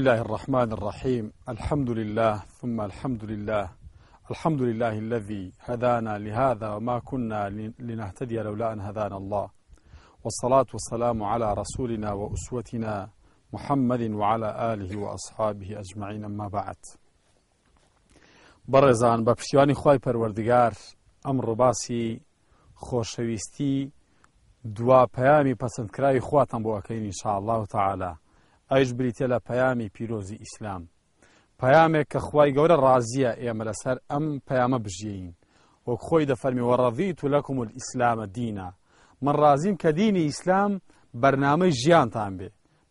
الله الرحمن الرحيم الحمد لله ثم الحمد لله الحمد لله الذي هدانا لهذا وما كنا لنهتدي لولا أن هدانا الله والصلاة والسلام على رسولنا وأسوتنا محمد وعلى آله وأصحابه أجمعين أما بعد برزان بە پشتیوانی خی پەروەردگار ئەمڕۆ باسی خۆشەویستی دوا پەیامی پەسەندکراوی خواتم إن شاء الله تعالى ئەوش بریتە لە پەیامی پیرۆزی ئیسلام پەیامێک کە خی گەورە ڕازیە ئێمە لەسەر ئەم پەیامە بژین وەک خۆی دەفەرمی وەڕەزی تو لەکم و ئیسلامە دینە من ڕازیم کە دینی ئیسلام بەرنامەی ژیانتان بێ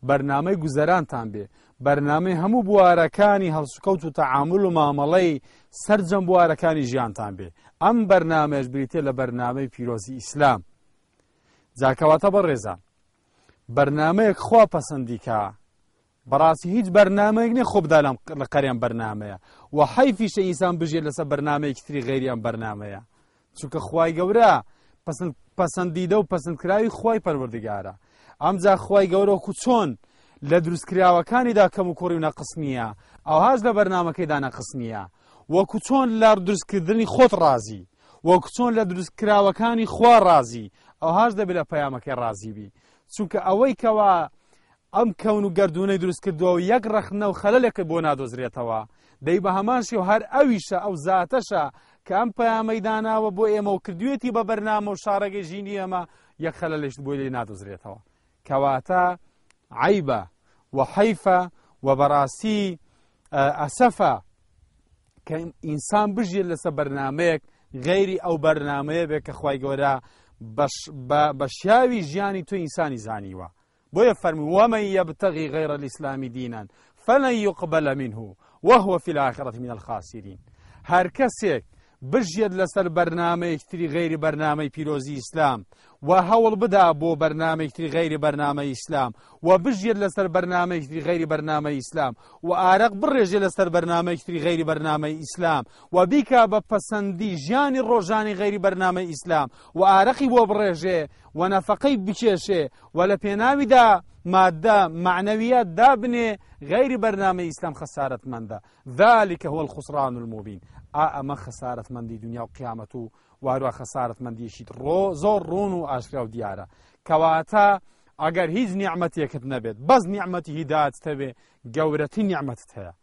بەرنامەی گوزەرانتان بێ بەرنامەی هەموو بوارەکانی هەڵسوکەوت و تەعامل و مامەڵەی سرجەم بوارەکانی ژیانتان بێ ئەم بەرنمەش بریتێ لە بەرنامەی پیرۆزی ئیسلام جاکەواتە بە ڕێزان بەرنمەیەک خوا پەسەندیکە بەڕاستی هیچ بەرنمەیەک نێ خۆبدا لە قەریان بەرنمەیە و حیفیشە ئینسان بژێت لەسەر بەرنمەیەکی تری غیریان بەرنمەیە چونکە خوای گەورە پسندیدە و پسندکراوی خی پەروەردگارە ئەمجا خوای گەورە وکو چۆن لە دروستکراوەکانیدا کەم و کۆڕی و نەقس نییە ئەو هاش لە بەرنمەکەیدا نەقس نییە وەکو چۆن لە دروستکردنی خۆت رازی وەکو چۆن لە دروستکراوەکانی خوا رازی ئەو هاش دەبێت لە پەیامەکەی رازیبی چونکە ئەوەی کەەوە ئەم کەون و گردردونەی دروست کردووە و یەک ڕخنە و خەلەلێکە بۆ نادۆزرێتەوە دەی بە هەمانشی و هەر ئەویشە ئەو زاتەشە کە ئەم پەیامەداناوە بۆ ئێمە و کردوێتی بە بەرنامە و شارەگەی ژینی ئەمە یەک خەلە لەشت بۆی لی نادۆزرێتەوە کەواتە عیبە وحیفە و بەڕاستی ئەسەفە کە ئینسان بژێت لەسە بەرنمەیەک غیری ئەو بەرنمەیە بێت کە خی گەۆرە بەشیاوی ژیانی تو ئینسانی زانیوە بۆیە فەرمی ومن يبتغي غير الاسلام دينا فلن يقبل منه وهو في الاخره من الخاسرین هەر بجد لسر لەسەر بەرنمەیەکتری غير بەرنمەی بيروزي اسلام و هەوڵ بدا برنامه بەرنمەیتری غیر برنامه اسلام و لسر برنامه بەرنمەیتری غیر برنامه اسلام و ئارەق لسر برنامه بەرنمەیتری غیر برنامه اسلام و بیکا با پسندی جان ڕۆژانی غیر برنامه اسلام و ئارەقی بر رجی و نفقی بچشه و دا ماده معنویات دابنه غیر برنامه اسلام خسارت منده ذالک هو الخسران المبین اما خسارت مندی دنیا و قیامتو واروە خەسارەتمەندیشیت ڕۆ زۆر ڕۆن و ئاشکرا و دیارە کەواتە ئەگەر هیچ نیعممەتیەکت نەبێت بەس نیعممەتی هیدااتتەبێ گەورەتی نیعممەت هەیە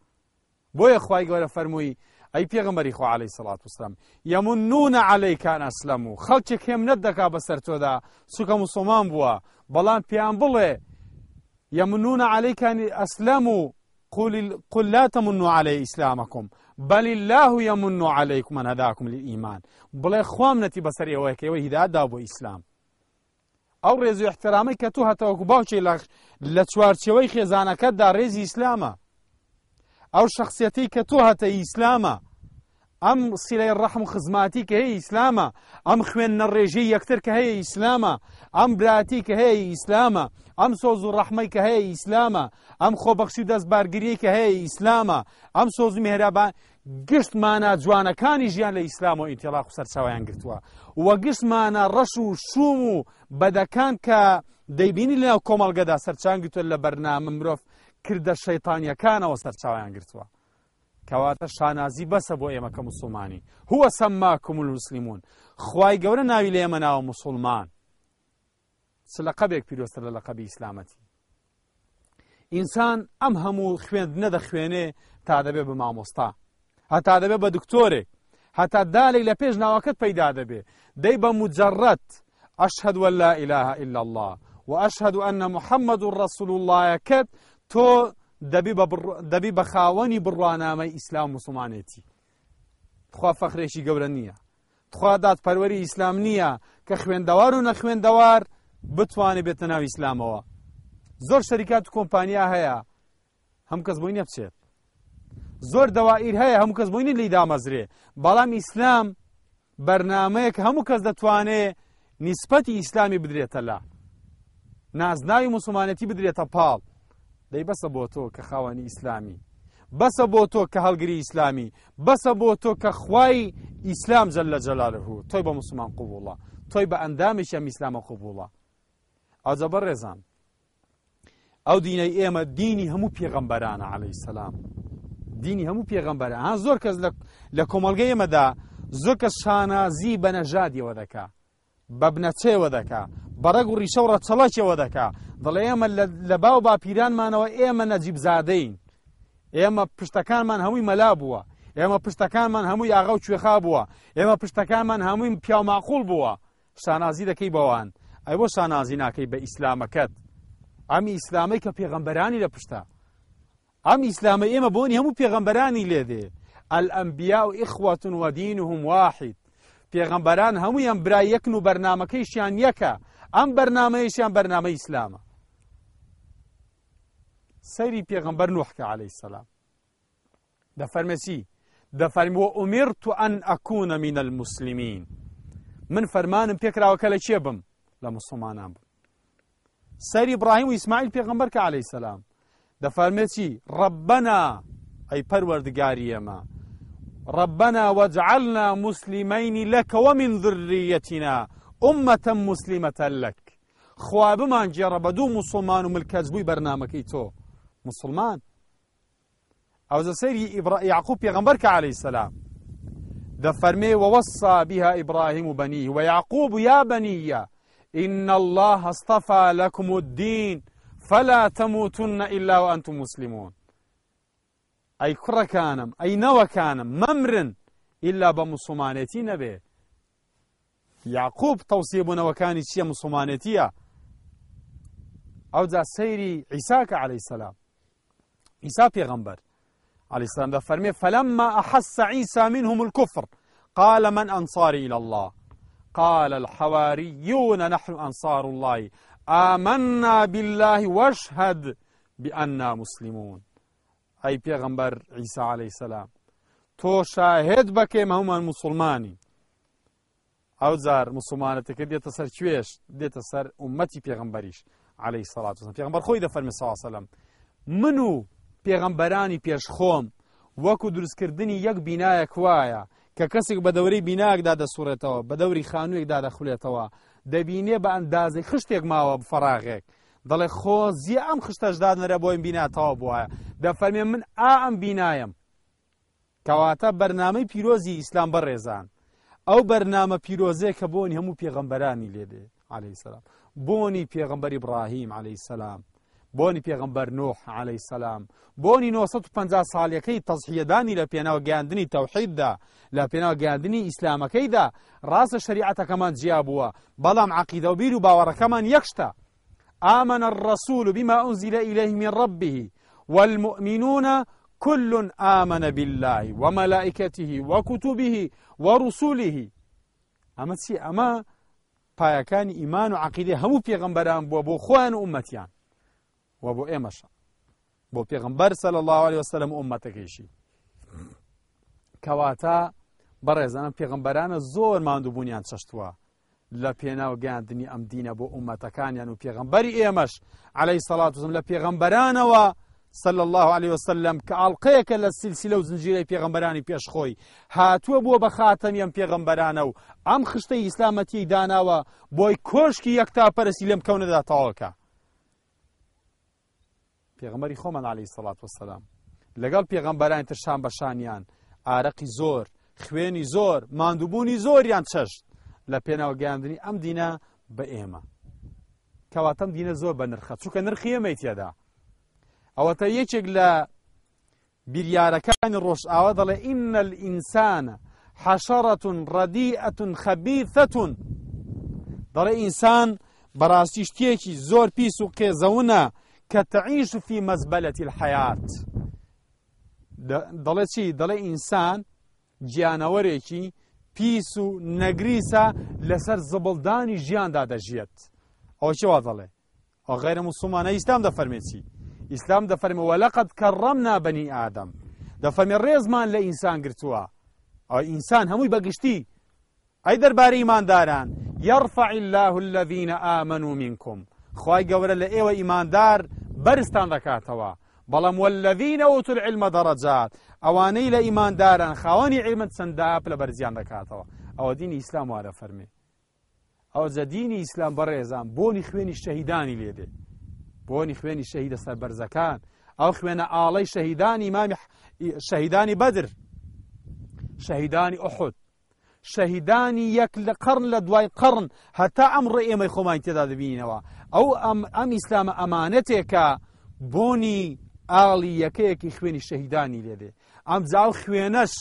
بۆیە خی گەورە فەرمووی ئەی پێغمەری خۆ عليهەی سڵات وسلام یەمون نونە عەلەیکان ئەسلەم و خەڵکێک هێمنەت دەکا بەسەر تۆدا سوکە مسلمان بووە بەڵام پیان بڵێ یەمنونە عەلەیکانی ئەسلەم و قل لا تمنوا عليه إسلامكم بەلی الله یەمون و عەلەیکم من هەداکم للئیمان بڵێ خۆم نەتی بەسەر ئێوەیەکەوە هیدادا بۆ ئیسلام ئەو ڕێز و احترامی کە تو هەتەوەکو باوچی لە چوارچەوەی خێزانەکەتدا ڕێزی ئیسلامە ئەو شخصەتی کە تو هەتە ئیسلامە ئەم سیلەی ڕەحم خزماتی کە هەیە ئیسلامە ئەم خوێن نەڕێژەی یەکتر کە هەیە ئیسلامە ئەم براتی کە هەیە ئیسلامە ئەم سۆز و ڕەحمەی کە هەیە ئیسلامە ئەم خۆبەخشی دەستبارگیری کە هەیە ئیسلامە ئەم سۆز مهێرابان گشتمانە جوانەکانی ژیان لە ئیسلام و ئیتیلاق سەرچاویان گرتووە وە گشتمانە ڕەش و شوم و بەدەکان کە دەیبینی لە کۆمەڵگەدا سەرچان گوتۆ لە بەرنامە مرۆڤ کردە شەیتانیەکانەوە سەرچاویان گرتووە کەواتە شانازی بەسە بۆ ئێمەکە مسلمانی هوە سەمما کومل مسللیمون خی گەورە ناوی لە ئێمە ناوە مسلمان سلقبك في لە لەقبی إسلامتي إنسان ئەم هەموو خوێند نەدە خوێنێ تا دەبێ بە مامۆستا هەتا دەبێ بە دکتۆرێک هەتا دالێک لە پێش ناوەکەت أشهد أن لا إله إلا الله وأشهد أن محمد رسول الله يكت تو دبي بخاوني برانامة إسلام مسلمانيتي تخوا فخريشي قورنية تخوا دات پروري إسلام نية كخوين دوار ونخوين دوار بتوانێت بێتە ناو ئیسلامەوە زۆر شەریکات کۆمپانیا هەیە هەم کەس بووی نەبچێت زۆر دەوایر هەیە هەموو کەس بووینی لی دامەزرێ بەڵام ئیسلام بەرنمەیەک هەموو کەس دەتوانێت نیسبەتی ئیسلامی بدرێتە لا نازناوی مسلمانەتی بدرێتە پاڵ دەی بەسە بۆ تۆ کە خاوەنی ئیسلامی بەسە بۆ تۆ کە هەڵگری ئیسلامی بەسە بۆ تۆ کە خوای ئیسلام جەل لە جەلالەهوو تۆی بە مسلمان قوبوڵە تۆی بە ئەندامیشە ئیسلامە قوبوڵە ئەجە بە ڕێزان ئەو دینەی ئێمە دینی هەموو پێغەمبەرانە عليهەی سلام دینی هەموو پێغەمبەر ها زۆر کەس لە کۆمەلگەی ئێمەدا زۆر کەس شانازی بە نەژادیەوە دەکا بە بنەچێوە دەکا بەڕگ و ڕیشە و ڕەچەڵەکەوە دەکا دەڵێ ئێمە لە باو باپیرانمانەوە ئێمە نەجیب زادەین ئێمە پشتەکانمان هەمووی مەلا بووە ئێمە پشتەکانمان هەمووی یاغا و کوێخا بووە ئێمە پشتەکانمان هەمووی پیاماخول بووە شانازی دەکەی بەوان ئەی بۆ سانازی ناکەی بە ئیسلامەکەت ئەمی ئیسلامی کە پێغەمبەرانی لە پشتا ئەم ئیسلامی ئێمە بۆنی هەموو پێغەمبەرانی لێدێ ئەلئەمبیا و ئیخواتون وەدینهم واحد پێغەمبەران هەمویان برای یەکن و بەرنمەکەیشیان یەکە ئەم بەرنمەیەشیان بەرنمە ئیسلامە سەیری پێغەمبەر نوحکە عليه السلام دەفەرمەسی دەفەرمی وە ئومرت و ئەن ئەکوونە منە المسلمین من فەرمانم پێکراوەکە لە چێ بم لە مسلمانان سير ابراهيم واسماعيل و ئیسماعیل پێغمبەر کە عليهەی سەسلام دەفەرمێکی ڕبنا ئەی پەروەردگاری ئەمە ربنا واجعلنا مسلمين لك ومن ذريتنا أمة مسلمة لك خواب جێڕە بە دوو مسلمان وملكز بوي بەرنمەکەی ايتو مسلمان او زە سير يعقوب پێغمبەر کە عليهەی سەسلام دەفەرمێ ووصى بها ابراهيم بنيه ويعقوب يا بنيه إن الله اصطفى لكم الدين فلا تموتن إلا وأنتم مسلمون أي كرة كانم أي نوى كانم ممر إلا بمسلمانتي نبي يعقوب توصيبنا وكان شيء مسلمانتي أو ذا سيري عيساك عليه السلام عيسى غنبر عليه السلام فلما أحس عيسى منهم الكفر قال من أنصاري إلى الله قال الحواريون نحن أنصار الله آمنا بالله واشهد بأننا مسلمون أي پیغمبر عيسى عليه السلام تو شاهد بکە هەمومان مسلمانی ئەو جار مسلمانەتەکە دێتە سەر کوێش دێتە سەر عومەتی پێغمبەریش عليهەی سەڵات وسن پێغمبەر خۆی دەفەرمی منو پیغمبراني پیش خوم وكو درس کردني یەک بینایەک كوايا کە کەسێک بە دەوری بیناکدا دەسوڕێتەوە بە دەوری خانوویەکدا دەخولێتەوە دەبینێ بە ئەندازەی خشتێک ماوە بفەراغێک دەڵێ خۆ زیە ئەم خشتەشدا نەرە بۆیم بیناتەوە بواە دەفەرمێ من ئا ئەم بینایم کەواتە بەرنامەی پیرۆزی ئیسلام بەڕێزان ئەو بەرنامە پیرۆزەیە کە بۆنی هەموو پێغەمبەرانی لێدێ عليه السلام بۆنی پێغمبەری براهیم عليه السلام بونی پێغمبەر نۆح عليهەی سلام بۆنی 950 ساڵیەکەی تەزحیەدانی لە پێناوە گەاندنی تەوحیددا لە پێناوە گەاندنی اسلام ڕاستە شریعەتەکەمان راس بووە بەڵام عقیدە و بیر و کمان یکشتا آمن الرسول بما أنزل إليه من ربه والمؤمنون كل آمن بالله وملائكته وكتبه ورسوله أما سي أما پایەکانی ئیمان و عقیدی همو پێغمبەران بووە بۆ خۆیان و بۆ ئێمەشە بۆ پێغمبەر سەل الله عليه وسلم ئومەتەکەیشی کەواتە بەڕێزانم پێغمبەرانە زۆر ماندووبوونیان چشتووە لە پێناو گەاندنی ئەم دینە بۆ ئومەتەکانیان و پێغمبەری ئێمەش عليهەی سەڵاتزم لە پێغمبەرانەوە صلى الله عليه وسلم كالقيك للسلسله وزنجيره پیغمبراني پیش خوي هاتو بو بخاتم يم پیغمبرانو ام خشته اسلامتي داناوه بوي کوشكي يكتا پرسيلم كونه دا تاوكه پێغمەری خۆمان علی سەڵات وسلام لەگەڵ پێغمبەرانی ترشان بەشانیان ئارەقی زۆر خوێنی زۆر ماندووبوونی زۆریان چەشت لە پێناوە گەاندنی ئەم دینە بە ئێمە کەواتەم دینە زۆر بە نرخە چووکە نرخی ئێمەی تێدا ئەوەتە یەکێک لە بیریارەکانی ڕۆژ ئاوە دەڵێ ئینە ئینسانە حەشەڕەتون ڕەدیئەتون خەبیثەتون دەڵێ ئینسان بەڕاستی شتێکی زۆر پیس و قێزەونە كتعيش في مزبلة الحياة دڵێ چی دەڵێ ئینسان گیانەوەرێکی پیس و نەگریسە لەسەر زبڵدانی ژیاندا دەژێت ئەو چوا دەڵێ ئەو غیرە مسلمانە ئیسلام دەفەرمێتی ئیسلام دەفەرمە وەلقد کە ڕەم نابنی ئادەم دەفەرمێ ڕێزمان لإنسان ئینسان او انسان ئینسان هەمووی اي درباري دەربارەی داران يرفع الله الذين آمنوا منكم خی گەورە لە ئێوە ئیماندار بەرستان دەکاتەوە بەڵام والذینە وتر علمە دەڕەجات ئەوانەی لە ئیمانداران خاوەنی عیمت چەنداپ لە بەرزیان دەکاتەوە ئەوە دینی ئیسلام وارە فەرمێ ئەو زەدینی ئیسلام بەڕێزان بۆنی خوێنی شەهیدانی لێدێ بۆنی خوێنی شەهیدە سەر بەرزەکان ئەو خوێنە ئاڵەی شەهیدانی مامی شەهیدانی بەدر شەهیدانی ئۆحود شەهیدانی یەک لە قڕن لە دوای قڕن هەتا ئەمڕێ ئێمەی خۆمان تێدا دەبینینەوە ئەو ئەم ئیسلامە ئەمانەتێکە بۆنی ئاڵی یەکەیەکی خوێنی شەهیدانی لێدێ ئەم جاو خوێنەش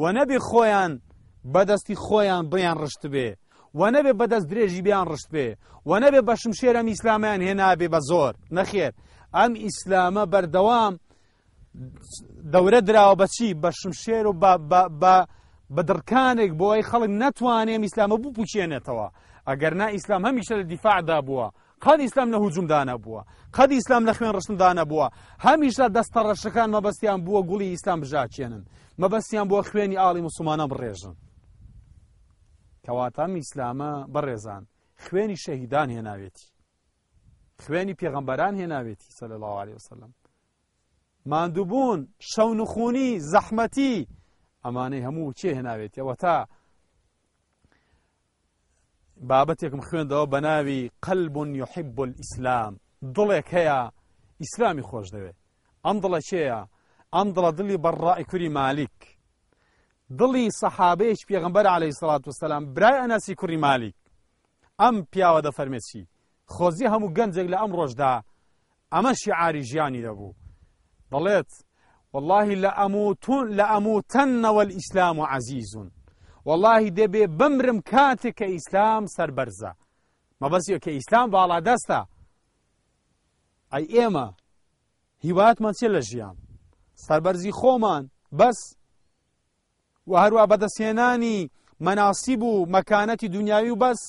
و نەبێ خۆیان بەدەستی خۆیان بیان ڕشت بێ و نەبێ بەدەست درێژی بیان ڕشت بێ و نەبێ بە شمشێر ئەم ئیسلامیان هێنابێ بە زۆر نەخێر ئەم ئیسلامە بەردەوام دەورە دراوە بەچی بە شمشێر و بە دڕکانێک بۆ ئەی خەڵک نەتوانێ ئیسلامە بوو پوچێنێتەوە ئەگەر نا ئیسلام هەمیشە لە دیفاعدا بووە قەد ئیسلام لە هوجمدانە بووە قەد ئیسلام لە خوێن ڕشتدانە بووە هەمیشە دەستە ڕەشەکان مەبەستیان بووە گوڵی ئیسلام بژاچێنن مەبەستیان بووە خوێنی ئاڵی مسلمانە بڕێژن کەواتە ئیسلامە بەڕێزان خوێنی شەهیددان هێناوێتی خوێنی پێغەمبەران هێناوێتی سەل لەڵاوی وسلم ماندووبوون شەونخونی زەحمەتی ئەمانەی هەموو چێ هێناوێتی ئەوە تا بابتكم خوين دو بناوي قلب يحب الإسلام دوليك هيا إسلامي خوش دوي أمضل شيا أمضل دلي برائي كوري مالك دلي صحابيش بيغنبر عليه الصلاة والسلام براي أناسي كوري مالك أم بيا ودا دفرمسي خوزي همو قنزق لأم روش دا أما شعاري جياني دابو دليت والله لأموتن, لأموتن والإسلام عزيزون واللهی دەبێ بمرم کاتێک کە ئیسلام سربەرزە مەبەسیە کە ئیسلام باڵادەستە ئەی ئێمە هیواتمان چێ لە ژیان سربەرزی خۆمان بەس و هەروە بەدەستێنانی مەناسیب و مەکانەتی دنیاوی و بەس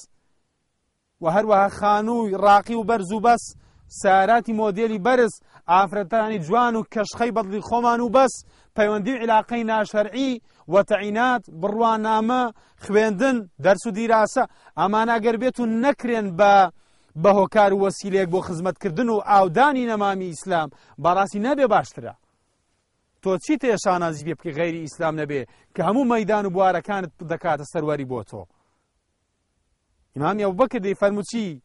و هەروەها خانووی ڕاقی و بەرز و بەس ساراتی مۆدیلی بەرز ئافرەتانی جوان و کەشخەی بەدڵی خۆمان و بەس پەیوەندی عیلاقەی ناشەرعی وەتەعینات بڕوانامە خوێندن دەرس و دیراسە ئەماناگەر بێت و نەکرێن بە بەهۆکار و وەسیلەیەک بۆ خزمەتکردن و ئاودانی نەمامی ئیسلام بەڕاستی نەبێ باشترە تۆ چی تێشانازی بێ بکە غەیری ئیسلام نەبێ کە هەموو مەدان و بوارەکانت دەکاتە سەروەری بۆ تۆ ئیمامی ئەو بەکردی فەرموچی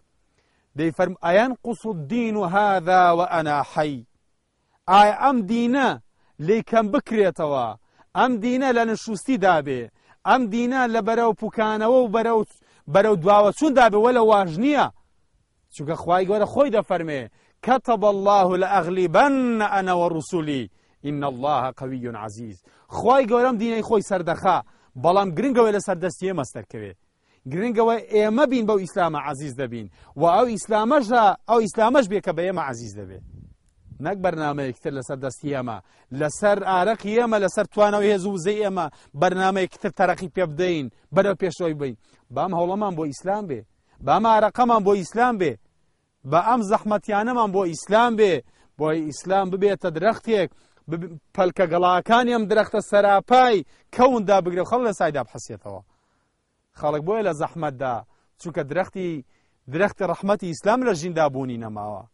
دەیفەرم ئەیان قوس و دین و هادا و ئەناحەی ئایا ئەم دینە لی کەم بکرێتەوە ئەم دینە لە نشوستی دابێ ئەم دینە لە بەرەو پوکانەوە و بەرەو بەرەو دواوە چون دابێ وە لە واژ نییە چونکە خی گەورە خۆی دەفەرمێ كتب الله لأغلبن أنا ورسولي إن الله قوي عزيز خواي قولم ديني خوي سردخا بلام گرنگوه لسردستيه مستر كوي گرنگەوە ئێمە بین بەو ئیسلامە عزیز دەبین و ئەو ئیسلامەش ئەو ئیسلامەش بێ کە بە ئێمە عزیز دەبێت نەک بەرنمەیەکتر لەسەر دەستی ئێمە لەسەر ئارەقی ئێمە لەسەر توانەوە هێز وزەی ئێمە بەرنمەیەکتر تەرەقی پێ بدەین بەرەو پێشەوەی بین بام هەوڵەمان بۆ ئیسلام بێ بام ئارەقەمان بۆ ئیسلام بێ بە ئەم زەحمەتیانەمان بۆ ئیسلام بێ بۆی ئیسلام ببێتە درەختێک پەلکە گەڵاکانی ئەم درەختە سەراپای کەوندا بگرێ خەڵ لە سایدا حەسێتەوە خەڵک بۆیە لە زەحمەتدا چونکە درختی درختی ڕحمەتی ئیسلام لە ژیندا بوونی نەماوە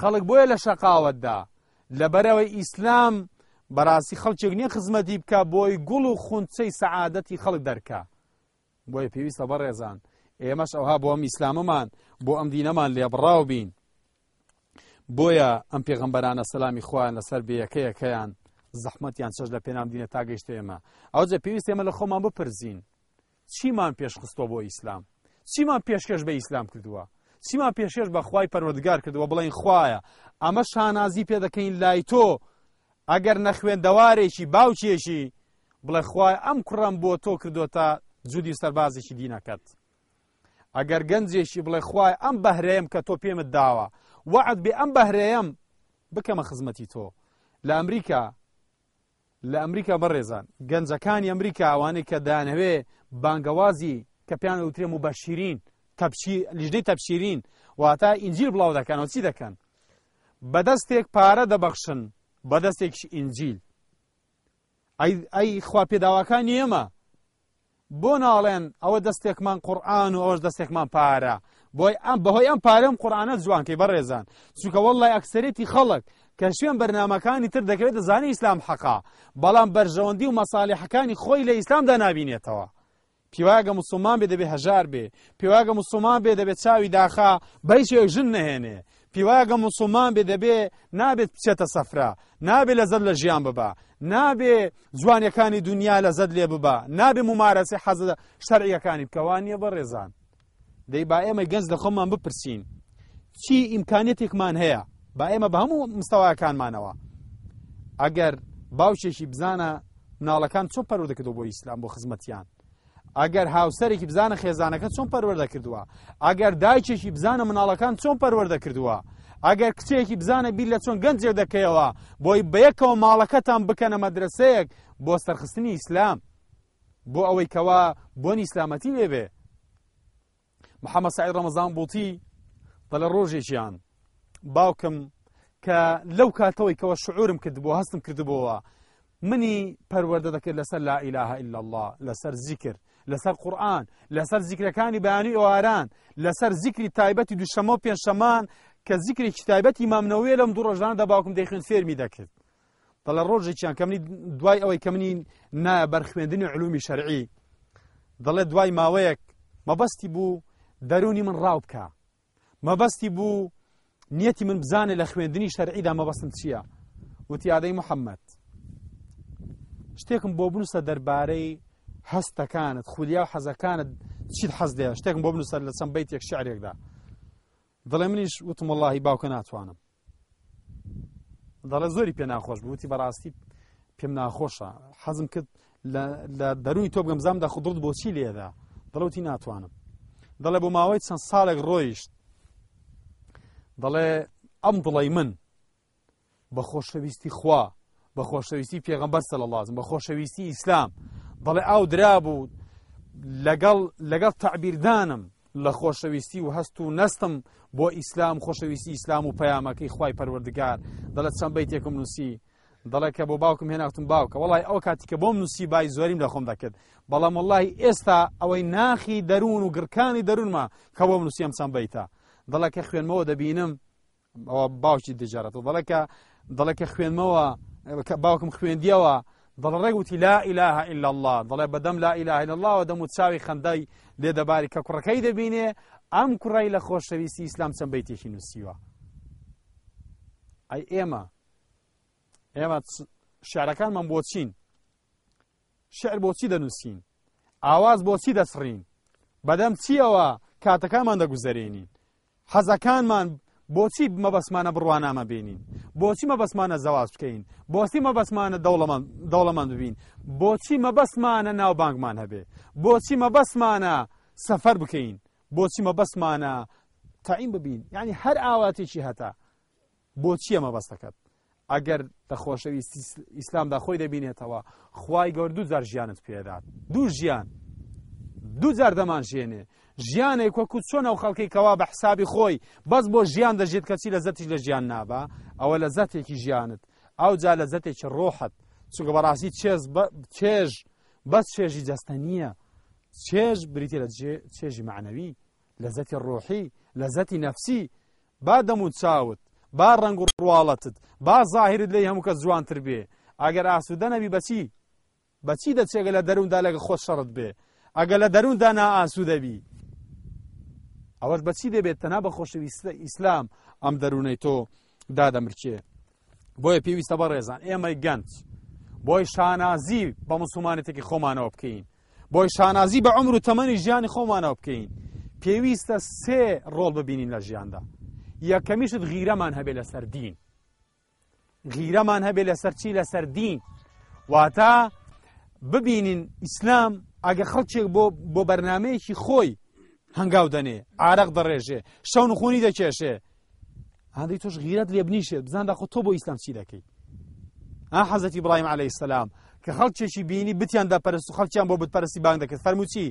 خەڵک بۆیە لە شەقاوتدا لەبەرەوەی ئیسلام بەڕاستی خەڵکێک نییە خزمەتی بکە بۆی گوڵ و خونچەی سەعادەتی خەڵک دەرکە بۆیە پێویستە بە ڕێزان ئێمەش ئەوها بۆ ئەم ئیسلامەمان بۆ ئەم دینەمان لێبڕاو بین بۆیە ئەم پێغمبەرانە سەسلامی خوان لەسەر بەیەکەیەکەیان زەحمەتیان چەش لە پێنام دینە تاگەیشت ئێمە ئەوجە پێویست ئێمە لە خۆمان بپرزین چیمان پێشخستۆ بۆ ئیسلام چیمان پێشکەش بە ئیسلام کردووە چیمان پێشێش بە خوای پەروەردگار کردووە بڵین خوایە ئەمە شانازی پێ دەکەین لای تۆ ئەگەر نەخوێندەوارێکی باوچێکی بڵێ خوای ئەم کوڕم بۆ تۆ کردو تا جودی سەربازێکی دینەکەت ئەگەر گەنجێکی بڵێ خوای ئەم بەهرەیەم کە تۆ پێمت داوە وعد بێ ئەم بەهرەیەم بکەمە خزمەتی تۆ لە ئەمریکا لە ئەمریکا بەڕێزان گەنجەکانی ئەمریکا ئەوانەی کە دانەوێ بانگەوازی کە پیان ئەوترێ و بەشیرین لیژدەی تەپشیرین واتە ئینجیل بڵاو دەکەنەوە چی دەکەن بەدەستێک پارە دەبەخشن بەدەستێکش ئینجیل ئەی خوا پێداواکان ئێمە بۆ ناڵێن ئەوە دەستێکمان قورآن و ئەوەش دەستێکمان پارە بۆی ئەم بەهۆی ئەم پارەم قورآانە جوانکەی بەڕێزان چونکە وەڵی ئەکسەرێتی خەڵک کە شوێن بەرنمەکانی تر دەکەوێت دەزانانی ئیسلام حەقا بەڵام بەرژەوەندی و مەساالحەکانی خۆی لە ئیسلامدا نابینێتەوە پیواگە مسلمان بێ دەبێ هەژار بێ پیواگە مسلمان بێ دەبێت چاوی داخا بەیشێک ژن نەهێنێ پیواگە مسلمان بێ دەبێ نابێت بچێتە سەفرا نابێ لە زەد لە ژیان ببا نابێ جوانیەکانی دنیا لە زەد لێ ببا نابێ ممارەسی حەز شەرعیەکانی بکەوانیە بە ڕێزان دەی با ئێمە گەنج لە خۆمان بپرسین چی ئیمکانێتێکمان هەیە با ئێمە بە هەموو مستەواکانمانەوە ئەگەر باوشێکی بزانە مناڵەکان چۆ پەرۆ دەکردەوە بۆ ئیسلام بۆ خزمەتیان ئەگەر هاوسەرێکی بزانە خێزانەکە چۆن پەروەەردە کردووە ئەگەر دایکێکی بزانە مناڵەکان چۆن پەروەەردە کردووە ئەگەر کچێکی بزانە بیر لە چۆن گەنجێ دەکەیەوە بۆی بەیەکەوە ماڵەکەتان بکەنە مەدرسەیەک بۆ سەرخستنی ئیسلام بۆ ئەوەی کەوا بۆنی ئسلامەتی لێبێ محەممە سعید ڕەمەزان بوتی بە لە ڕۆژێکیان باوکم کە لەو کاتەوەی کەەوە شعورم کرد بۆ هەستم کردبووەوە منی پەروەەردە دەکرد لەسەر لا ئیلاها إلا الله لەسەر زیکرد لەسەر قورآن لەسەر زیکرەکانی بەیانی ئەواران لەسەر زیکری تایبەتی دوشەمە پێنجشەمان کە زیکری کتابەتی مامنەوەی لەم دوو ڕۆژانە دەباوکم دەیخوێن فێرمی دەکرد بە لە ڕۆژێکیان کەمنی دوای ئەوەی کە منی نایە بەرخوێندنی علومی شەرعی دەڵێ دوای ماوەیەک مەبەستی بوو دەرونی من ڕاو بکە مەبەستی بوو نیەتی من بزانێ لە خوێندنی شەرعیدا مەبەستم چییە وتیادەی محەممەد شتێکم بۆ بنووسە دەربارەی هەستەکانت خولیا و حەزەکانت چیت حەز دەیە شتێکم بۆ بنووسەر لە چەند بیت یەک شعرێکدا دڵێ منیش وتم وڵی باوکە ناتوانم دەڵێ زۆری پێ ناخۆش بوتی بەڕاستی پێم ناخۆشە حەزم کرد لە دەروی تۆ بگەم زامدا خودڕت بۆچی لێدا دەڵوتی ناتوانم دەڵێ بۆ ماوەی چەند ساڵێک ڕۆیشت دەڵێ ئەم دڵی من بە خۆشەویستی خوا بە خۆشەویستی پێغمبەر سەل لازم بە خۆشەویستی ئیسلام دەڵێ ئاو درابوو لەگەڵ تعبیردانم لە خۆشەویستی و هەست و نستم بۆ ئیسلام خۆشەویستی ئیسلام و پەیامەکەی خی پەروەردگار دەڵێت چەند بیت یەکم نووسی دەڵێ کە بۆ باوکم هێناوتم باوکە وڵی ئەو کاتی کە بۆم نووسی بای زۆریم لە خۆم دەکرد بەڵام وڵی ئێستا ئەوەی ناخی دەروون و گرکانی دەروونمە کە بۆم نووسیم چەند بیتە دەڵێ کە خوێنمەوە دەبینم ئەوە باوکی دجارەت و دەڵەکە دەڵەکە خوێنمەوە باوکم خوێندیەوە دڵڕێ وتی لا ئیلاها إلا الله دڵێ بەدەم لا ئیلاهی اللهەوە دەم و چاوی خەندای لێ دەباری کە کوڕەکەی دەبینێ ئەم کوڕی لە خۆشەویستی ئیسلام چەند بەیتێکی نووسیوە ئەی ئێمە ئێمە شارەکانمان بۆچین شعر بۆچی دەنووسین ئاواز بۆچی دەسڕین بەدەم چیەوە کاتەکانمان دەگوزەرێنین حەزەکانمان بۆچی مەبەسمانە بڕوانامە بینین بۆچی مەبەسمانە زەواز بکەین بۆچی مەبەسمانە دەوڵەمەند ببین بۆچی مەبەسمانە ناوبانگمان هەبێ بۆچی مەبەسمانە سەفەر بکەین بۆچی مەبەسمانە تاعیم ببین یعنی هەر ئاواتێکی هەتا بۆچیە مەبەستەکەت ئەگەر دەخۆشەویستی ئیسلامدا خۆی دەبینێتەوە خی گەور دوو جار ژیانت پێدات دوو ژیان دوو جار دەمان ژێنێ ژیانێک وەکو چۆن ئەو خەڵکی کەوا بە حسابی خۆی بەس بۆ ژیان دەژێت کەچی لە زەتی لە ژیان نابا ئەوە لە زەتێکی ژیانت ئەو جا لە زەتێکی ڕۆحت چونکە بەڕاستی چێز چێژ بەس چێژی جەستە نییە چێژ بریتی لە چێژی معنەوی لە زەتی ڕۆحی لە زەتی نەفسی با دەم و چاوت با ڕنگ و ڕواڵەتت با زاهرت لێ هەموو کە جوانتر بێ ئەگەر ئاسوودە نەبی بەچی بەچی دەچێگە لە دەرووندا لەگە خۆش شەڕت بێ ئەگە لە دەرووندا نا ئاسوودەبی ئەوەش بەچی دەبێت تەنا بە خۆشەویستە ئیسلام ئەم دەروونەی تۆ دادەمرچێ بۆیە پێویستە بە ڕێزان ئێمەی گەنج بۆی شانازی بە مسلمانێتێکی خۆمانەوە بکەین بۆی شانازی بە عمر و تەمەنی ژیانی خۆمانەوە بکەین پێویستە سێ ڕۆڵ ببینین لە ژیاندا یەکەمیشت غیرەمان هەبێ لەسەر دین غیرەمان هەبێ لەسەر چی لەسەر دین واتە ببینین ئیسلام ئەگە خەڵکێک بۆ بەرنمەیەکی خۆی هەنگاو دەنێ ئارەق دەڕێژێ شەو نخۆنی دەکێشێ هەندی توش غیرت لب نیشه بزن دخو تو با اسلام چی دکی آن حضرت ابراهیم علیه السلام که کە چی بینی بتیاندا پەرست و خەڵکیان بۆ بتپەرستی بانگ دەکرد فەرموچی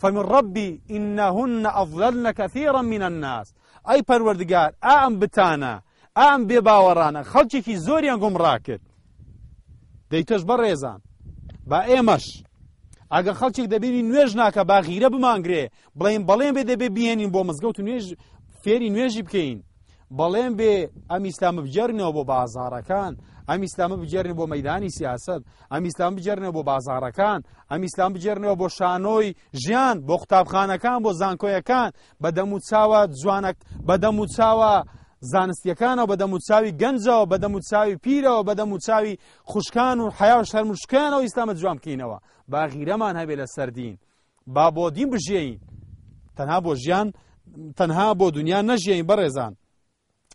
فمن ربي إنهن أضللن كثيرا من الناس أي پروردگار أم بتانا أم بباورانا خلقك زوريان قم راكد ديتش بريزان با ايمش ئەگە خەڵکێک دەبێنی نوێژ ناکە باغیرە بمانگرێ بڵێن بەڵێن بێ دەبێ بێنین بۆ مزگەوت نوێژ فێری نوێژی بکەین بەڵێن بێ ئەم ئیسلامە بجارنەوە بۆ بازارەکان ئەم ئیسلامە بجێرنە بۆ مەدانی سیاست ئەم ئیسلام بجێرنەوە بۆ بازارەکان ئەم ئیسلام بجێرنەوە بۆ شانۆی ژیان بۆ قوتابخانەکان بۆ زانکۆیەکان بەدەم و چاوە جوانک بەدەم و چاوە زانستیەکانەوە بەدەم و چاوی گەنجەوە بەدەم و چاوی پیرەوە بەدەم و چاوی خوشکان و حیا و شەرمشکانەوە ئیسلامە جوان بکەینەوە با غیرەمان هەبێ لە سەردین با با دین بژێین تنها با جیان تنها با دنیا نەژیین برزان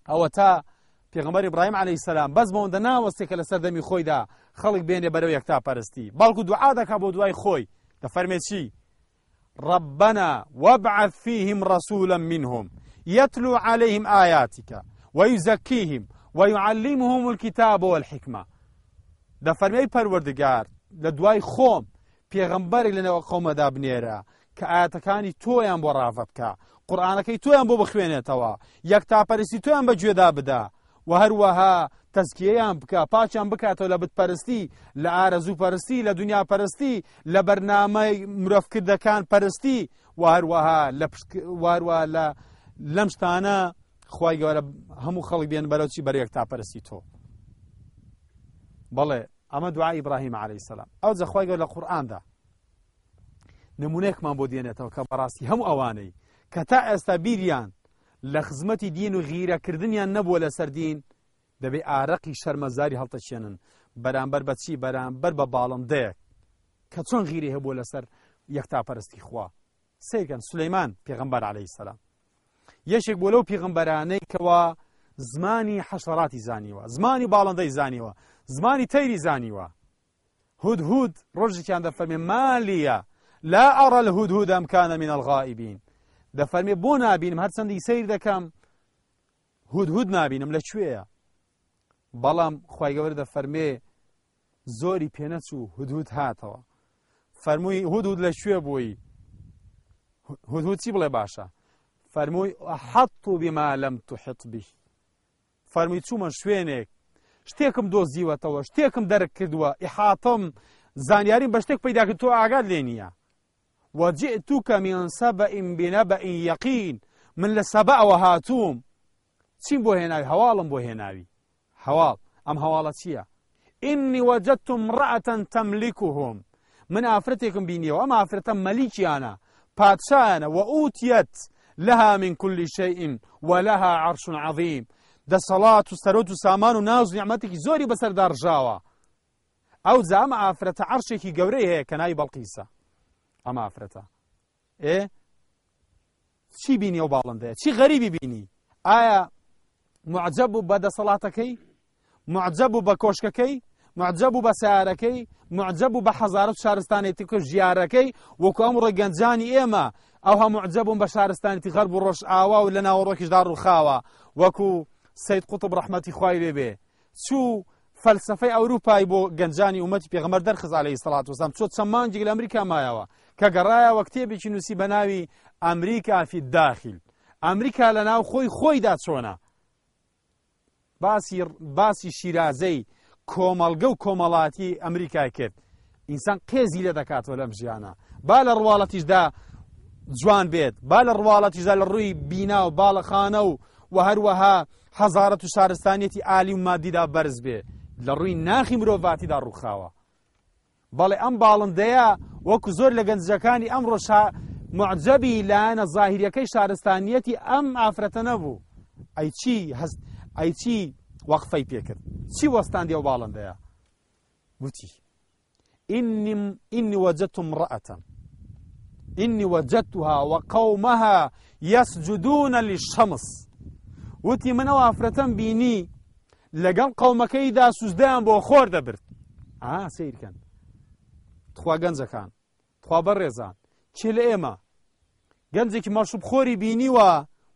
او تا پیغمبر ابراهیم علیه السلام بز پێغمبەر ئبراهیم علی که بەس بەەوەندە خوی دا خلق بینه خەڵک یکتا پرستی بلکو دعا دا که با دعای خوی دا دە چی ربنا وابعث فيهم رسولا منهم يتلو عليهم آياتك ويزكيهم ويعلمهم الكتاب والحكمة دا فرمي پروردگار لدواي خوم پێغەمبەرێک لەنەوە قۆمەدا بنێرە کە ئاەتەکانی تۆیان بۆ ڕافە بکە قورآانەکەی تۆیان بۆ بخوێنێتەوە یەک تاپەرسی تۆیان بەگوێدا بدە و هەروەها تەزکیەیان بکە پاچیان بکاتەوە لە بتپەرستی لە ئارەزوو پەرستی لە دنیا پەرستی لە بەرنامەی مرۆڤکردەکان پەرستی واروەها واروە لە لەم شتانە خی گەورە هەموو خەڵک بێن بەرەوچی بەرەیەک تاپەرستی تۆ بەڵێ ئەمە دوعا ئیبراهیم عليه السلام ئەو جەخوای گەور لە قورآاندا نمونونێکمان بۆ دێنێتەوە کە بەڕاستی هەموو ئەوانەی کە تا ئێستا بیریان لە خزمەتی دین و غیرەکردنیان نەبووە لە سەردین دەبێ ئارەقی شەرمەزاری هەڵتەچێنن بەرامبەر بەچی بەرامبەر بە باڵندەیەک کە چۆن غیری هەبوو لەسەر یەکتاپەرستی خوا سیرکەن سلەیمان پێغمبەر عليه السلام یەشێک بۆ لەو پیغمبەرانەی کەەوە زمانی حەشەراتی زانیوە زمانی باڵندەی زانیوە زمانی تەیری زانیوە هودهود ڕۆژێکیان دەفەرمێ مالیە لا ئەڕە لە هودهود ئەمکانە من الغائبین دەفەرمێ بۆ نبینم هەرچەندی سیر دەکەم هودهود نبینم لەکوێیە بەڵام خواگەور دەفەرمێ زۆری پێنەچوو هودهود هاتەوە فەرمووی هودود لەکوێ بووی هودهود چی بڵێ باشە فەرمووی حەت و بما لەم تو حت به فەرمی چوومە شوێنێک شتێکم دۆزیوەتەوە شتێکم دەرک کردووە ئیحاتم زانیاریم بە شتێک پیدا کرد تۆ ئاگات لێ نییە وەجئتوکە میانسە بە ئیمبینە بە ئین یقین من لە سەبە ئەوە هاتووم چیم بۆ هێناوی هەواڵم بۆ هێناوی هەواڵ ئەم هەواڵە چییە ئینی وەجدتم ڕەتەن تەملیکوهم من ئافرەتێکم بینیەوە ئەم ئافرەتە مەلیکیانە و اوتیت لها من كل شيء ولها عرش عظيم دەسەڵات و سروت و سامان و ناز بسر دار جاوا او زا زامە ئافرەتە عرشه که گوره هی کنای بەڵقیسە اما آفرتا ای چی بینی او بالنده چی غریبی بینی آیا معجب بوو بە دەسەڵاتەکەی معجب بوو بە کۆشکەکەی معجب بوو بە سیارەکەی معجب بوو بە حەزارت شارستانێتی کە ژیارەکەی وەکو امر گنجانی ایما او ها معجب بوون بە تی غرب و روش آوا و لە ناوەڕۆکیشدا ڕووخاوە وەکوو سید قوتب ڕحمەتی خوای لێ بێ چوو فەلسفەی ئەوروپای بۆ گەنجانی ومەتی پێغمەر دەرخز عليه سلاات وسلام چۆ چەمانجێک لە ئەمریکا مایەوە کە گەڕایە وە کتێبێکی نووسی بە ناوی ئەمریکا فی داخل ئەمریکا لە ناو خۆی خۆیدا چۆنا باسی باسی شیرازەی کۆمەڵگە و کۆمەڵاتی ئەمریکای کرد ئینسان قێزی لە دەکاتەوە لەم ژیانە با لە ڕواڵەتیشدا جوان بێت با لە ڕواڵەتیشدا لە ڕووی بینا و باڵەخانە و و هەروەها هەزارەت و شارستانیەتی عالی و مادیدا بەرز بێ لە ڕووی ناخی مرۆڤاتیدا ڕووخاوە بەڵێ ئەم باڵندەیە وەکو زۆر لە گەنجەکانی ئەمڕۆ معجبی لایەنە زاهریەکەی شارستانیەتی ئەم ئافرەتە نەبوو ئەی چی هەست ئەی چی وەقفەی پێکرد چی وەستاندی و باڵندەیە وتی إني وجدت امرأة إني وجدتها وقومها يسجدون للشمس وتی منەوە ئافرەتەم بینی لەگەڵ قەومەکەیدا سوزدایان بۆ خۆر دەبرد ئا سیرکەن تخوا گەنجەکان تخوا بە ڕێزان چی لە ئێمە گەنجێکی مەشوب خۆری بینیوە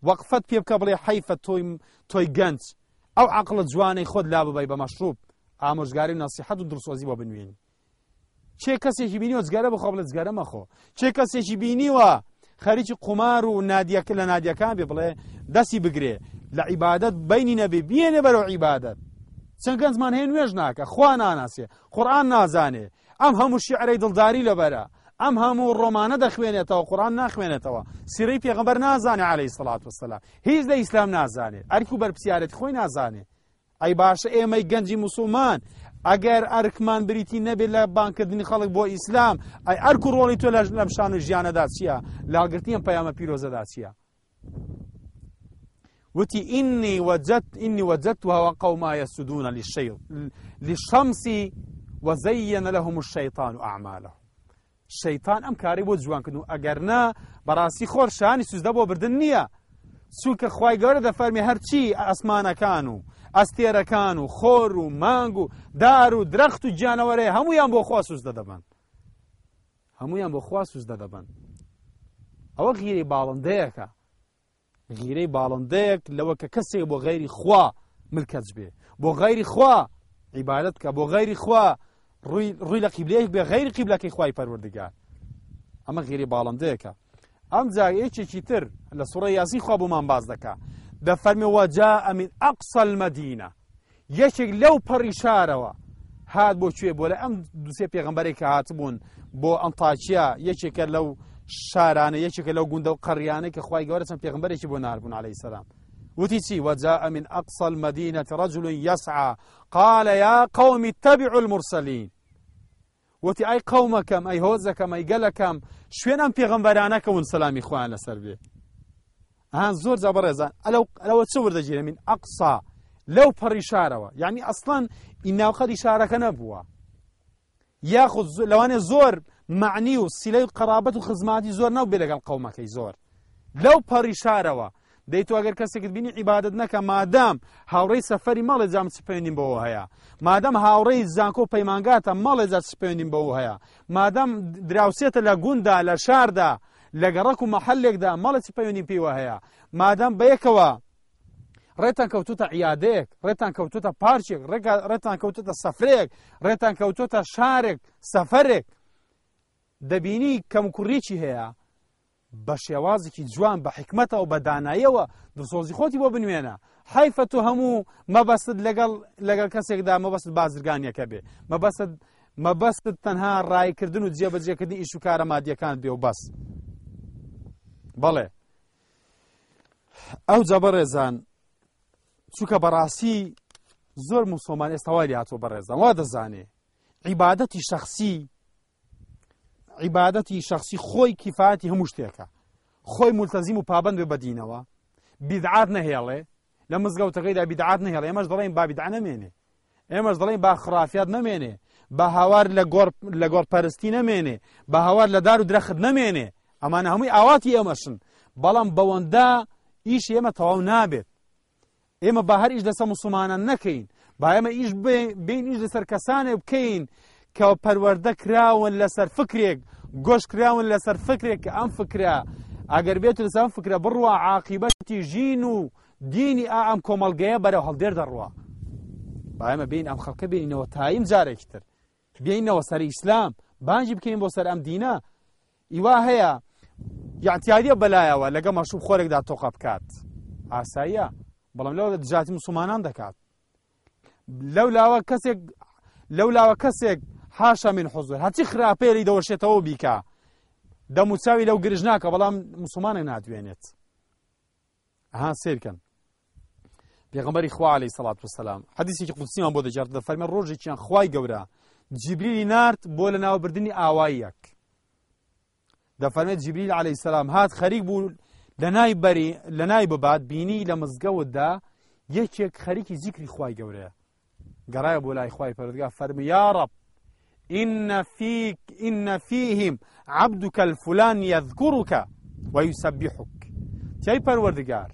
وەقفەت پێ بکە بڵێ حیفە تۆی تۆی گەنج ئەو عقلت جوانەی خۆت لا ببی بە مەشروب ئامۆژگاری ناسیحەت و دڵسۆزی بۆ بنوێنی چێ کەسێکی بینیوە جگەرە بخۆ بڵێ جگەرەمەخۆ چێ کەسێکی بینیوە خەریکی قمار و نادیەکە لە نادیەکان بێ بڵێ دەستی بگرێ لە عیبادت بینی نەبێ بێنێ بەرەو عیبادت چەند گەنجمان هێن نوێژ ناکە خوا ناناسێ قورآن نازانێ ئەم هەموو شیعرەی دڵداری لەبەرە ئەم هەموو ڕۆمانە دەخوێنێتەوە قورآن ناخوێنێتەوە سیرەی پێغەمبەر نازانێ عليهەی سڵات وسلام هیچ لە ئیسلام نازانێ ئەرک و بەرپسیارەت خۆی نازانێ ئەی باشە ئێمەی گەنجی مسلمان ئەگەر ئەرکمان بریتی نەبێت لە بانکردنی خەڵک بۆ ئیسلام ئەی ئەرک و ڕۆڵی تۆ لەم شان و ژیانەدا چییە لاگررتیم پەیامە پیرۆزەدا چییە وتي إني وجدت إني وجدتها وقوما يسجدون للشمس وزين لهم الشيطان أعمالهم شەیتان ئەم کاری بۆ جوانکردن و ئەگەرنا بەڕاستی خۆر شانی سوزدە بۆ بردن نییە سوکە خی گەورە دەفەرمی هەرچی ئەسمانەکان و ئەستێرەکان و خۆر و مانگ و دار و درەخت و گیانەوەرێ هەمویان بۆ خوا سوزدە دەبن هەمویان بۆ خوا سوزدە دەبن ئەوە غیری باڵندەیەەکە غیرەی باڵندەیەک لەوە کە کەسێک بۆ غیری خوا ملکەج بێ بۆ غیری خوا عیبارەت کە بۆ غیری خوا ڕووی لە قیبلەیەک بێ غیری قیبلەکەی خوای پەروەردگار ئەمە غیری باڵندەیەکە ئەم جاەیەکێکی تر لە سوڕی یاسی خوا بۆمان باز دەکا دەفەرمی وەجا ئەمین ئەقسەل مەدینە یەکێک لەو پەڕی شارەوە هات بۆ کوێ بۆ لە ئەم دوسێ پێغمبەرێک کە هاتبوون بۆ ئەنتاچیا یەکێکە لەو شارانە یەکێکە لەو گوندە و قەریانە کە خخوای گەورە چەند پێغمبەرێکی بۆ ناربوون عليه سلام وتی چی وجاء من أقصى المدينة رجل يسعى قال يا قوم اتبعوا المرسلين وتي أي قومكم أي هوزكم أي قلكم شوين أم پیغمبرانك ون سلامي خوان لسر بي هان زور زبر يزان ألو, ألو تصور دجينا من أقصى لو پر إشارة يعني أصلا إنه قد إشارة نبوة ياخذ لو أنا زور معنی و سیلەی قەرابەت و خزماتی زۆر ناو بێ لەگەڵ قەومەکەی زۆر لەو پەڕی شارەوە دەیتو ئەگەر کەسێکت بینی عیبادت نەکە مادام هاوڕێی سەفەری مەڵێ جام سپێنین بەوە هەیە مادەم هاوڕێی زانکۆ پەیمانگاتە مەڵێ جا سپێنین بەوە هەیە مادام دراوسێتە لە گوندا لە شاردا لەگەڕک و مەحلێکدا مەڵەی پەیوەنی پێوە هەیە مادام بەیەکەوە ڕێتان کەوتوتە عیادەیەک ڕێتان کەوتوتە پارچێک ڕێتان کەوتوتە سەفرێک ڕێتان کەوتوتە شارێک سەفەرێک دەبینی کەم کوڕێکی هەیە بە شێوازێکی جوان بە حکمەتەوە بە داناییەوە دڵسۆزی خۆتی بۆ بنوێنە حیفە تو هەموو مەبەست لەگەڵ لەگەڵ کەسێکدا مەبەست بازرگانیەکە بێ مەبەست مەبەستت تەنها ڕایکردن و جێبەجێکردنی ئیشوکارە مادیەکان بێ و بەس بەڵێ ئەو جە بەڕێزان چووکە بەڕاستی زۆر مسلمان ئێستاوای هاتۆ بەڕێزان وا دەزانێ عیباەتی شخصی عیباەتی شخصی خۆی کیفاەتی هەموو شتێکە خۆی ملتەزیم و پابند بێ بەدینەوە بیدعات نەهێڵێ لە مزگەوتەکەیدا بیدعات نەهێڵ ئێمەش دەڵێن بابیدع نەمێنێ ئێمەش دەڵێن با خرافات نەمێنێ بە هاوار لە گۆڕپەرستی نەمێنێ بە هاوار لە دار و درەخت نەمێنێ ئەمانە هەمووی ئاواتی ئێمەشن بەڵام بەوەندا ئیش ئێمە تەواو نابێت ئێمە بە هەر ئیش دەسە مسلمانان نەکەین با ئێمە ئیش بین ئیش لەسەر کەسانێ بکەین کەەوە پەروەەردە کراون لەسەر فکرێک گۆش کراون لەسەر فکرێک کە ئەم فکرا ئەگەر بێت لەسەر فکرە بڕوە عاقیبەتی ژین و دینی ئا ئەم کۆمەلگەیە بەرەو هەڵدێر دەڕوە باەمە بین ئەم خەڵکە بینینەوە تایم جارێکتر بینەوە سەر ئیسلام بانجی بکەین بۆ سەر ئەم دینە ئیوا هەیە یاعتیاریە بەلایەوە لەگە مەشوب خۆرێکدا تۆقە بکات ئاساییە بەڵام لەوە دەجاتی مسلمانان دەکات لەو لاوە کەسێک لەو لاوە کەسێک حاشا من حزر هەچی خراپێری دەوەشێتەوە بیکە دەموچاوی لەو گرژ ناکە بەڵام مسلمانێک ناتوێنێت ئەها سیرکەن پێغمبەری خوا عەی سەڵات وسلام حەدیسێکی قوسیمان بۆ دەجار دە فەرمە ڕۆژێکیان خوای گەورە جیبریلی نارد بۆ لە ناوبردننی ئاواییەک دەفەرمێت جیبریل عليهەی سلام هات خەریک بوو لە نای بەری لە نای ببات بینی لە مزگەوتدا یەکێک خەریکی زیکری خوای گەورەیە گەڕایە بۆ لای خوای پەرگا فەرمی یارب إن, فيك إن فيهم عبدك الفلان يذكرك ويسبحك تياي پروردگار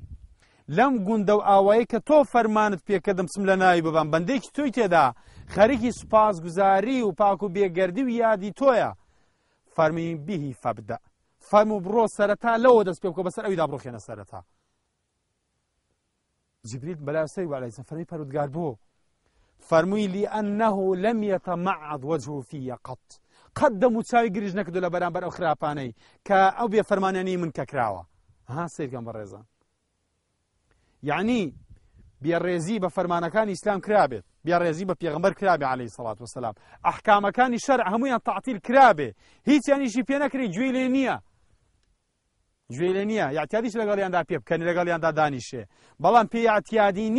لەم گوندە و ئاوایی تو فرمانت فەرمانت پێکەدەم سم لە ناوی ببان بەندێکی توی تێدا خەرکی سوپاسگوزاری و پاک و بێگەردی و یادی تۆیە فەرمی بیهی برو فەرم لو بڕۆ سەرەتا لەوە دەست پێ بکە بەسەر ئەوی دابڕۆخێنە بلا جبریت بەلاسەی وعلای سەفرەی پەرودگار بو فرمي لي أنه لم يتمعض وجهه في قط قد متساوي قريج نكدو لبران أخرى أخراباني كأو بيا فرمانياني من ككراوة ها سيد كان بررزا يعني بيا ريزي بفرمانا كان إسلام كرابي بيا ريزي ببيغمبر كرابي عليه الصلاة والسلام أحكام كان الشرع همويا تعطيل كرابي هيت يعني شي بيا نكري جويلينية جويلينية يعني اعتيادي شي لقالي بيب كان لقالي عندها دانيشي بلان بيا اعتيادي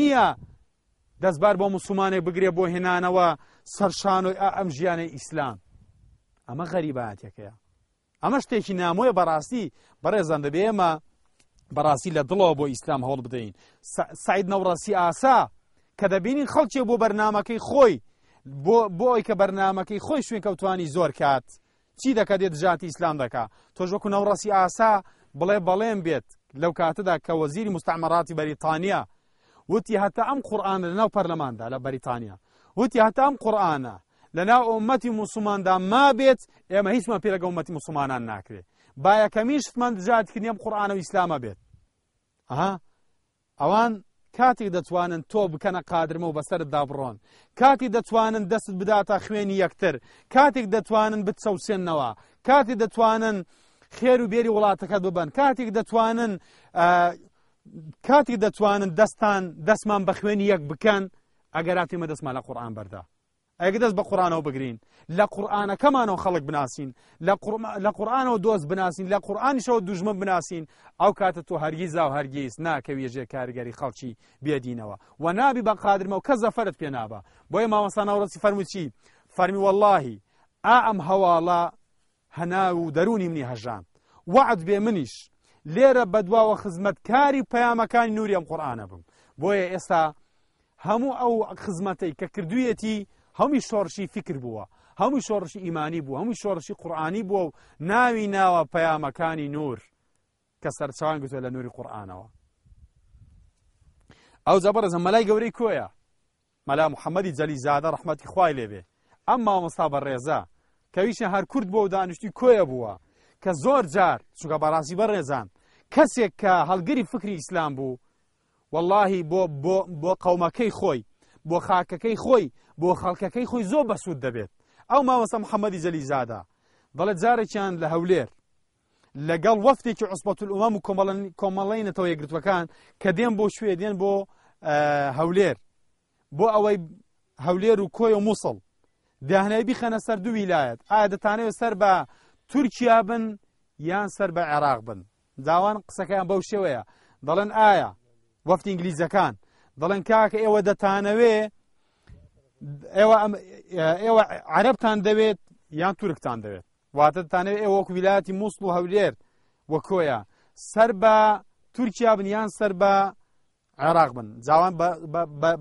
دەستبار بۆ مسلمانێک بگرێ بۆ هێنانەوە سەرشانۆی ئەم ژیانەی ئیسلام ئەمە غەریباتێکەیە ئەمە شتێکی نامۆیە بەڕاستی بەڕێزان دەبێ ئێمە بەڕاستی لە دڵەوە بۆ ئیسلام هەوڵ بدەین سعید نەوڕاستی ئاسا کە دەبینین خەڵکێک بۆ بەرنمەکەی خۆی بۆ ئەوی کە بەرنمەکەی خۆی شوێن کەوتانی زۆر کات چی دەکە دێت ژاتی ئیسلام دەکا تۆژ وەکو نەوڕاستی ئاسا بڵێ بەڵێم بێت لەو کاتەدا کە وەزیری مستعمەڕاتی بەریتانیا وتی هەتا ئەم قورآانە لە ناو پەرلەماندا لە بەریتانیا وتی هەتا ئەم قورآانە لە ناو ئۆمەتی موسڵماندا ما بێت ئێمە هیچمە پێرەگەومەتی مسلمانان ناکرێت با یەکەمیشتمان دژاتکردنیم قورآانە و ئیسلامە بێت ئەها ئەوان کاتێک دەتوانن تۆ بکەنە قادرمە و بەسەر دابڕۆن کاتی دەتوانن دەست بداتە خوێنی یەکتر کاتێک دەتوانن بچەوسێننەوە کاتی دەتوانن خێر و بێری وڵاتەکەت ببن کاتێک دەتوانن کاتی دەتوانن دەستان دەستمان بە خوێنی یەک بکەن ئەگەراتیمە دەستمان لە قورآان بەردا ئەگە دەست بە قورآانەوە بگرین لە قورآانەکەمانەوە خەڵک بناسین لە قورآانەوە دۆست بناسین لە قورآانیشەوە دوژمە بناسین ئەو کاتە تۆ هەرگیز و هەرگیز ناکەوێژێ کاریگەری خەڵکی بێدینەوە و نابی بە قادرمە و کە زەفرت پێ نابە بۆیە ماوەسانەوەڕەتی فەرموچی فەرمی واللهی ئا ئەم هەواڵە هەنا و دەرونی منی هەژان وعد بێ منیش لێرە بەدواوە خزمەتکاری پەیامەکانی نووری ئەم قورآانە بم بۆیە ئێستا هەموو ئەو خزمەتەی کە کردویەتی هەمووی شۆڕشی فکر بووە هەمووی شۆڕشی ئیمانی بوو هەمووی شۆڕشی قورآانی بووە و ناوی ناوە پەیامەکانی نور کە سەرچوان گوتوە لە نووری قورآانەوە ئەو زەبەرزە مەلای گەورەی کۆیە مەلا محەممەدی جەلی زیادە ڕحمەتی خوای لێبێ ئەم مامۆستا بە ڕێزە کەویشە هەر کورد بۆ و دانیشتی کۆیە بووە کە زۆر جار سوگە بەڕاستی بەڕێزان کەسێک کە هەڵگری فکری ئیسلام بوو واللهی بۆ بۆ قەومەکەی خۆی بۆ خاکەکەی خۆی بۆ خەڵکەکەی خۆی زۆر بەسوود دەبێت ئەو ماوەسە محەممەدی جەلیزادا دەڵێت جارێکیان لە هەولێر لەگەڵ وەفتێکی عوسبەت الومەم و کۆمەڵینەتەوە یەگرتوەکان کە دێن بۆ شوێ دێن بۆ هەولێر بۆ ئەوەی هەولێر و کۆی و مووسڵ داهنەی بیخەنە سەر دوو ویلایەت ئایا دەتانەوێت سەر بە تورکیا بن یان سەر بە عێراق بن داوان قسەکەیان بەو شێوەیە دەڵێن ئایا وەفت ئینگلیزەکان دەڵێن کاکە ئێوە دەتانەوێ ئێوە ئێوە عەربتان دەوێت یان تورکتان دەوێت واتەتانەوێت ئێوەکو ویلایەتی مووسڵ و هەولێر وەکۆیە سەر بە تورکیا بن یان سەر بە عێراق بن جاوان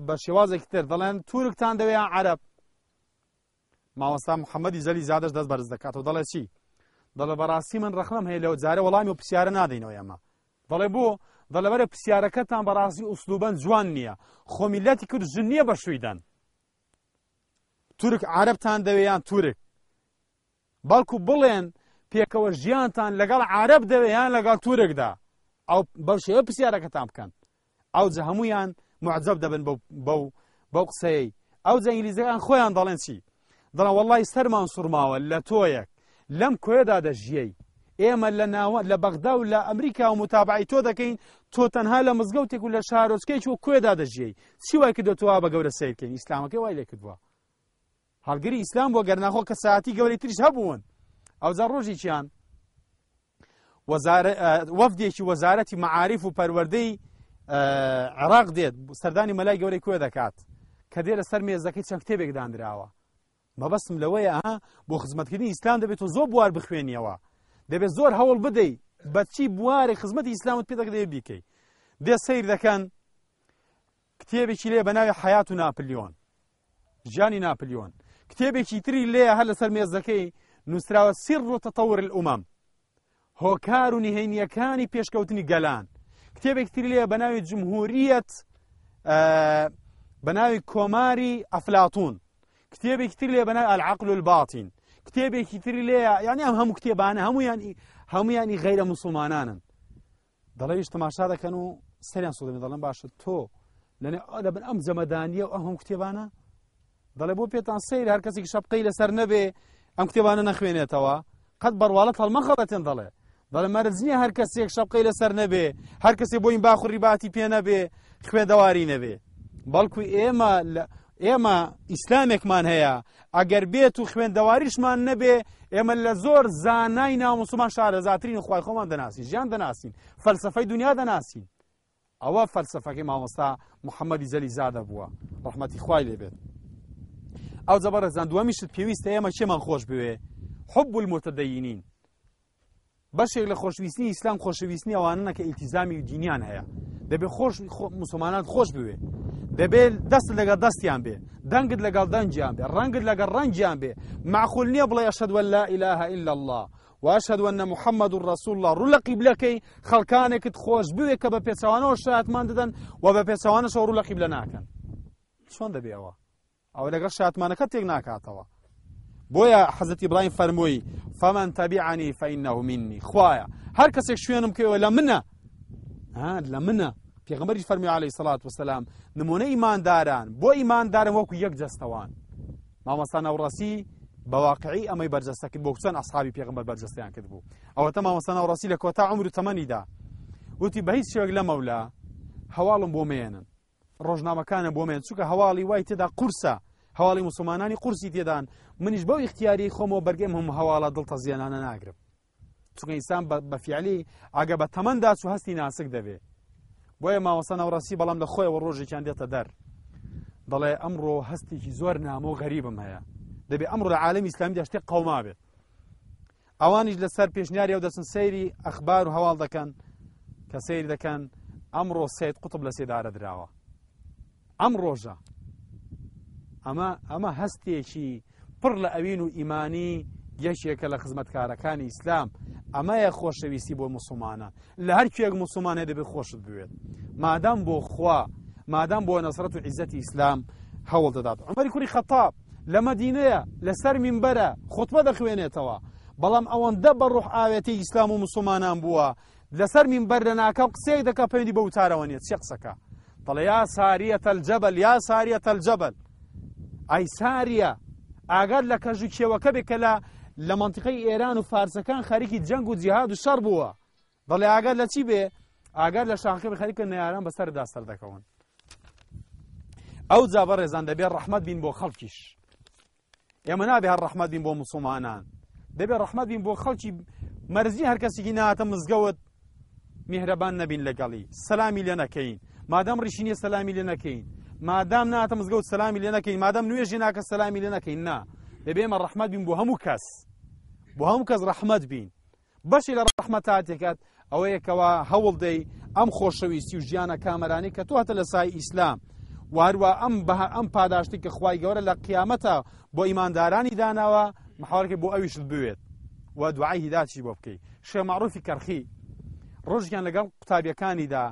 بە شێوازێکی تر دەڵێن تورکتان دەوێت عەرب ماوەستا محەممەدی زەلی زیادش دەست بەرز دەکاتەوە دەڵێ چی دەڵە بەڕاستی من ڕخلم هەیە لەو جارە وەڵامی و پرسیارە نادەینەوە ئەمە بەڵێ بوو دەلەبەرە پرسیارەکەتان بەڕاستی ئوسلوبەن جوان نییە خۆمیلەتی کرد ژنیە بە شویدان تورک عربتان دەوێیان تورک بەڵکو بڵێن پێکەوە ژیانتان لەگەڵ عرب دەوێیان لەگەڵ تورکدا ئەو بەو شێوە پرسیارەکەتان بکەن ئەو جە هەمویان معجب دەبن بەو بەو قسەی ئەو جە ئینگلیزەکان خۆیان دەڵێن چی دڵە وەڵی سەرمان سوورماوە لە تۆیەک لەم کوێدا دەژیەی ئێمە لە ناوە لە بەغدا و لە ئەمریکا و متابعی تۆ دەکەین تۆ تەنها لە مزگەوتێک و لە شارۆچکەی و کوێدا دەژیەی چی وای کردو تۆوا بە گەورە سیرکەین ئیسلامەکەی وای لێ کردووە هەڵگری ئیسلام بۆ گەرناخۆ کە ساعتی گەورەی تریش هەبوون ئەوزە ڕۆژی چیان وەفدێکی وەزارەتی مععاریف و پەروەردەی عراق دێت سەردانی مەلای گەورەی کوێ دەکات کە دێ لە سەر مێزەکەی چەند کتێبێک دانراوە مەبەستم لەوەیە ئاها بۆ خزمەتکردنی ئیسلام دەبێت و زۆر بوار بخوێنیەوە دەبێت زۆر هەوڵ بدەیت بەچی بوارێک خزمەتی ئیسلامت پێ دەکرێ بیکەیت دێ سیر دەکەن کتێبێکی لێ بە ناوی حیات و ناپلیۆن ژیانی ناپلیۆن کتێبێکی تری لێ هەر لەسەر مێزەکەی نووسراوە سیر و تەتەور العمەم هۆکار و نهێنیەکانی پێشکەوتنی گەلان کتێبێک تری لێ بە ناوی جمهوریەت بە ناوی کۆماری ئەفلاتون كتابي كتير لي بناء العقل الباطن كتابي كتير لي يعني هم كتاب أنا هم يعني هم يعني غير مسلمان أنا ضل إيش تماشى هذا كانوا سريع صدمي ضل نباش تو لأن أنا بن أم زمدانية وأهم كتاب أنا ضل أبو بيت عن سير هركز يكشف قيل سر نبي أم كتاب أنا نخوين توا قد بروالت هالمخبة ضل ضل مرزني هركز يكشف قيل سر نبي هركز يبوين باخر رباتي بينا بي خوين دواري نبي بلكو إيه ئێمە ئیسلامێکمان هەیە ئەگەر بێت و خوێندەواریشمان نەبێ ئێمە لە زۆر زانای ناومسلمان شارەزاترین خوای خۆمان دەناسین ژیان دەناسین فەلسفەی دنیا دەناسین ئەوە فەلسفەکەی مامۆستا محەممەدی زەلی زادە بووە ڕحمەتی خوای لێبێت ئەو جەبەرەزان دووەمیشت پێویستە ئێمە چێمان خۆش بوێ حب المتدەینین بەشێک لە خۆشویستنی ئیسلام خۆشەویستنی ئەوانە کە ئیلتیزامی و دینیان هەیە دەبێ خۆش مسلمانان خۆش بوێ دەبێت دەست لەگە دەستیان بێ دەنگت لەگەڵ دەنجیان بێ ڕەنگت لەگە ڕەنجیان بێ معخول نییە بڵێ ئەشەدوە لا إله إلا الله واشهد أن محمد رسول الله ڕوو لە قیبلەکەی خەڵکانێکت خۆش بوێ کە بە پێچوانەوە شاتمان دەدەن و بە پێچوانەش ڕوو لە قیبلە ناکەن چۆن دەبێەوە ئەو لەگەڵ شاتمانەکە تێک ناکاتەوە بۆیە حەزەتی بڵین فەرمووی فەمان تەبیعانی فەینەهو منی خوایە هەر کەسێک شوێنم کەوە لە منە لە منە پێغمەری فەرمی عليهەی سەلات وسلام نمونە ئیمانداران بۆ ئیماندارن وەکو یەک جەستەوان مامەستان ئەوڕاستی بەواقعی ئەمەی بەرجەستە کرد بۆ کچەند ئەسحابی پێغمبەر بەرجەستیان کرد بوو ئەوەتە مامەستان ئەوڕاستی لە کۆتا عمر و تەمەنیدا وتی بە هیچ شێوەک لە مەولا هەواڵم بۆ مێنن ڕۆژنامەکانە بۆ مێن چووکە هەواڵی وای تێدا قورسە هەواڵی مسلمانانی قورسی تێدان منیش بەو اختیاری خۆمەوە بەرگێم هەم هەواڵە دڵتە زیانانە ناگرم چونکە ئینسان بە فیعلی ئاگە بە تەمەندا و هەستی ناسک دەبێت بۆیە ماوەسە ناوڕاستی بەڵام لە خۆیەوە ڕۆژێکیان دێتە دەر دەڵێ ئەمڕۆ هەستێکی زۆر نامۆ غەریبم هەیە دەبێ ئەمڕۆ لە عالمی ئسلامی دەشتێک قەوما بێت ئەوانیش لەسەر پێشنیاری و دەچن سەیری ئەخبار و هەواڵ دەکەن کە سیر دەکەن ئەمڕۆ سید قوتب لە سێدارە درراوە ئەم ڕۆژە ئەمە ئەمە هەستێکی پڕ لە ئەوین و ئیمانی یەکێکە لە خزمەتکارەکانی ئیسلام ئەمەیە خۆشەویستی بۆ مسلمانە لە هەر کوێک مسلمانێ دەبێت خۆشت بوێت مادام بۆ خوا مادام بۆ نەسرەت و عیزەتی ئیسلام هەوڵ دەدات ئەمەری کوری خەتاب لە مدینەیە لەسەر منبەرە خوتبە دەخوێنێتەوە بەڵام ئەوەندە بەڕوح ئاوێتی ئیسلام و مسلمانان بووە لەسەر منبەر لە ناکەم قسەی دەکە پەیوەندی بە وتارەوە نیە چی قسەکە دەڵێ یا ساریەتە الجەبل یا ساریەتە الجەبل ئای ساریە ئاگات لە کەژوکێوەکە بێکە لە لە منطقەی ئێران و فارسەکان خەریکی جەنگ و جیهاد و شەڕ بووە بەڵێ ئاگار لە چی بێ ئاگار لە شاخی خەریکە نەیاران بەسەر داستەر دەکەون ئەو جا بە ڕێزان دەبێت ڕحمەت بین بۆ خەڵکیش ئێمە نابێ هەر ڕحمەت بین بۆ مسلمانان دەبێت ڕحمەت بین بۆ خەڵکی مەرزی هەرکەسێکی ناتە مزگەوت میهرەبان نەبین لەگەڵی سەلامی لێ نەکەین مادام ڕیشینیە سەلامی لێ نەکەین مادام ناتە مزگەوت سەلامی لێ نەکەین مادام نوێژی ناکە سەلامی لێ نەکەین نا دەبێ مە ڕەحمەت بین بۆ هەموو کەس بۆ هەموو کەس ڕەحمەت بین بەشی لە ڕەحمەتاتێکات ئەوەیەکەوە هەوڵ دەی ئەم خۆشەویستی و ژیانە کامەرانی کە تواتە لە سای ئیسلام واروە ئەم بەها ئەم پاداشتی کە خوای گەورە لە قیامەتە بۆ ئیماندارانی داناوە محاورکە بۆ ئەویشت بوێت و دوعای هیداچی بۆ بکەیت شێماڕۆفی کەرخی ڕۆژیان لەگەڵ قوتابیەکانیدا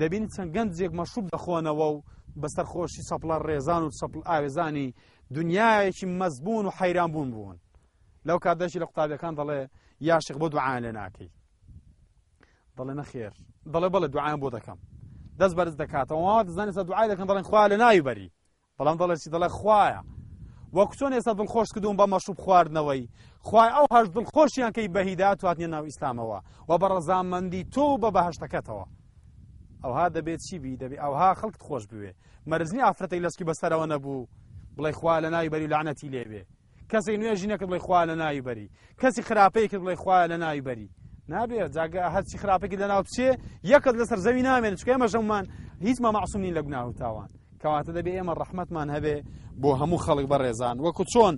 دەبین چەند گەنجێک مەشوب دەخۆنەوە و بەسەرخۆشی سەپڵە ڕێزان و سەپڵ ئاوێزانی دنیایەکی مەزبوون و حەیران بوون بوون لەو کاتدەشی لە قوتابەکان دەڵێ یاشق بۆ دوعاان لە ناکەی دەڵێ نەخێر دەڵێ بەڵێ دوعاان بۆ دەکەم دەست بەرز دەکاتەوە دەزانێت دوعای دەکەن دەڵێن خوا لە ناویبەری بەڵام دەڵێ چی دەڵێ خوایە وەک چۆن ئێستا دڵخۆش کردوون بە مەشوب خواردنەوەی خوای ئەو هەش دڵخۆشیان کەی بەهیدا تواتنیە ناو ئیسلامەوە و بە ڕەزامەندی تۆ بە بەهشتەکەتەوە ئەوها دەبێت چی بی دەبێت ئەوها خەڵکت خۆش بوێ مەرزنی ئافرەتی لەسکی بەسەرەوە نەبوو بڵێ خوا لە ناویبەری لاەتی لێبێ کەسی نوێ ژینەکە بڵێ خوا لە ناویبەری کەسی خراپەیەکرد بڵێ خوا لە ناویبەری نابێت جاگە هەرچی خراپێکی لە ناو بچێ یەکت لەسەر زەوی نامێن چکە ئێمە ژەمان هیچ مە معسومنی لە گوناو تاوان کەواتە دەبێ ئێمە ڕحمەتمان هەبێ بۆ هەموو خەڵک بەڕێزان وەکو چۆن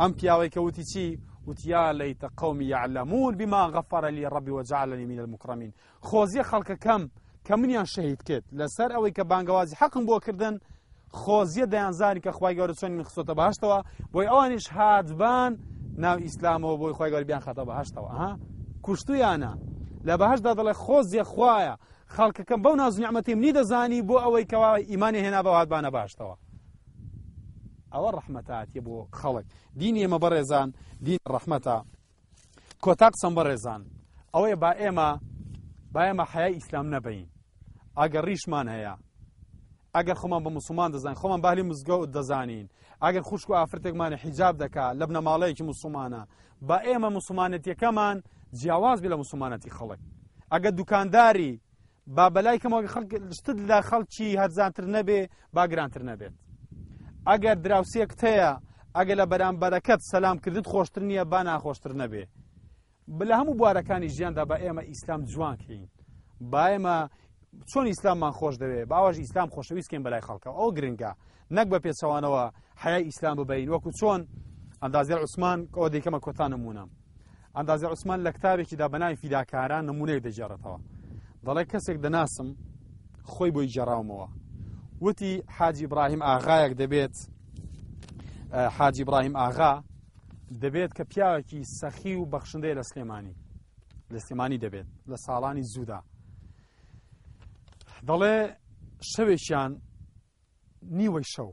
ئەم پیاوەی کە وتی چی وتیا لەیتە قومی یعلمون بما غەفەرە لی ڕبی وەجعلنی من المکرمین خۆزیە خەڵکەکەم کە منیان شەهید کرد لەسەر ئەوەی کە بانگوازی حەقم بۆ کردنن خۆزیە دەیانزانی کە خخوای گەورە چۆن من خسۆتە باشتەوە بۆی ئەوانیش هاتبان ناو ئیسلامەوە بۆی خخوای گەوربیان خاتە بەهشتەوە ئەها کوشتویانە لە بەهشدا دەڵێ خۆزیە خویە خەڵکەکەم بەو نازنیعممەتی منی دەزانی بۆ ئەوەی کەوا ئیمانی هێنا بە هاتبانە باشتەوە ئەوە ڕحمەتاتیە بۆ خەڵک دینی ئێمە بەڕێزان دین ڕحمەتە کۆتا قسەم بەڕێزان ئەوەیە با ئێمە با ئێمە حیا ئیسلام نەبین ئاگەر ڕیشمان هەیە ئەگەر خۆمان بە مسلمان دەزانین خۆمان بالی مزگەوت دەزانین ئەگەر خوشک و ئافرەتێکمانە حیجاب دەکا لە بنەماڵەیەکی مسلمانە بە ئێمە مسلمانەتیەکەمان جیاواز بێ لە مسلمانەتی خەڵک ئەگە دوکانداری با بەلای کەمەشتت لا خەڵکی هەرزانتر نەبێ باگرانتر نەبێت ئەگەر دراوسێک هەیە ئەگە لە بەرامبەرەکەت سەسلام کردت خۆشتر نییە با ناخۆشتر نەبێ بلە هەموو بوارەکانی ژیاندا بە ئێمە ئیسلام جوانکەین با ئێمە چۆن ئیسلاممان خۆش دەوێت باوەش ئیسلام خۆشەویستکەین بەلای خەڵکەوە ئەو گرنگە نەک بە پێچەوانەوە حیای ئیسلام ببین وەکو چۆن ئەندازیل عوسمان ئەو دیکەمە کۆتان نمونە ئەندازی عوسمان لە کتابێکیدا بەناوی فیداکاران نمونەیە دەژێڕێتەوە دەڵێ کەسێک دەناسم خۆی بۆی جێراومەوە وتی حاجی براهیم ئاغایەک دەبێت حاجی براهیم ئاغا دەبێت کە پیاوێکی سەخی و بەخشندەیە لە سلێمانی لە سلێمانی دەبێت لە ساڵانی زوودا دەڵێ شەوێکیان نیوەی شەو